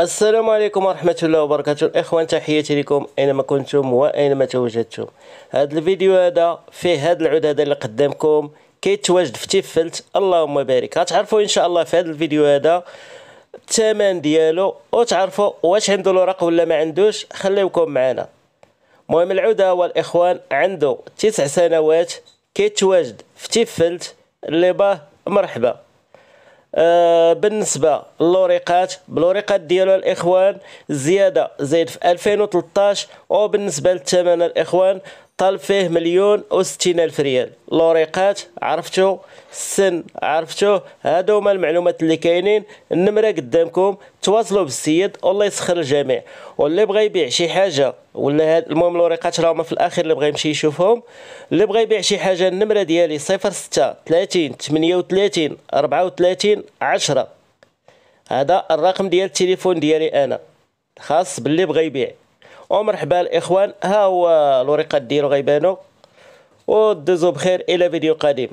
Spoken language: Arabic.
السلام عليكم ورحمة الله وبركاته الإخوان تحياتي لكم أينما كنتم وأينما توجدتم هذا الفيديو هذا فيه هذا العود هذا اللي قدامكم كيتواجد في تيفلت اللهم بارك غتعرفوا إن شاء الله في هذا الفيديو هذا الثمن ديالو وتعرفوا واش عنده الورق ولا ما عندوش خليوكم معنا مهم العود هو الإخوان عنده تسع سنوات كيتواجد في تيفلت اللي باه مرحبا آه، بالنسبه للوريقات بالوريقات ديالو الاخوان زياده زيد في 2013 وبالنسبه للثمن الاخوان طال فيه مليون و ستين الف ريال لوريقات عرفتو السن عرفتوه هادو هما المعلومات اللي كاينين النمره قدامكم تواصلوا بالسيد والله يسخر الجميع واللي بغى يبيع شي حاجه ولا هاد المهم الوريقات راهما في الاخير اللي بغى يمشي يشوفهم اللي بغى يبيع شي حاجه النمره ديالي 06 30 38 34 10 هذا الرقم ديال التليفون ديالي انا خاص باللي بغى يبيع ومرحبا الاخوان ها هو الوريقات ديالو غيبانو ودوزو بخير الى فيديو قادم